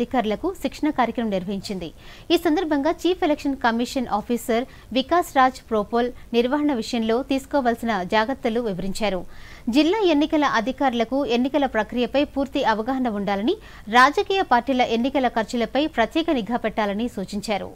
అధికారులకు శిక్షణ కార్యక్రమం నిర్వహించింది ఈ సందర్భంగా chief election commission officer Vikas Raj ప్రోపోల్ నిర్వహణ విషయంలో తీసుకోవాల్సిన జాగ్రత్తలు వివరించారు జిల్లా ఎన్నికల అధికారులకు ఎన్నికల ప్రక్రియపై పూర్తి అవగాహన ఉండాలని రాజకీయ పార్టీల ఎన్నికల ఖర్చులపై ప్రత్యేక నిఘా పెట్టాలని సూచించారు